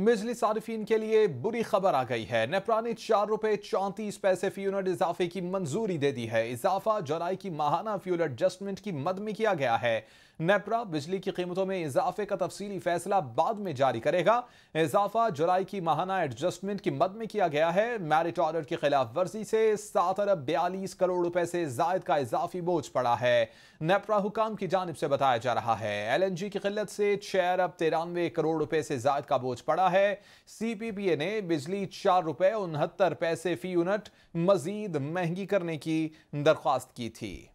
बिजली सार्फिन के लिए बुरी खबर आ गई है नेपरा ने चार रुपए चौंतीस पैसे फी यूनिट इजाफे की मंजूरी दे दी है इजाफा जराई की माहाना फ्यूल एडजस्टमेंट की मद में किया गया है नेपरा बिजली की कीमतों में इजाफे का तफसीली फैसला बाद में जारी करेगा इजाफा जराई की माहाना एडजस्टमेंट की मद में किया गया है मैरिट ऑर्डर की खिलाफ वर्जी से सात अरब बयालीस करोड़ रुपए से जायद का इजाफी बोझ पड़ा है नेपरा हुकाम की जानब से बताया जा रहा है एल एन जी की किल्लत से छह अरब तिरानवे करोड़ रुपए से जायद का बोझ पड़ा बढ़ा है सीपीपीए ने बिजली चार रुपए उनहत्तर पैसे फी यूनिट मजीद महंगी करने की दरख्वास्त की थी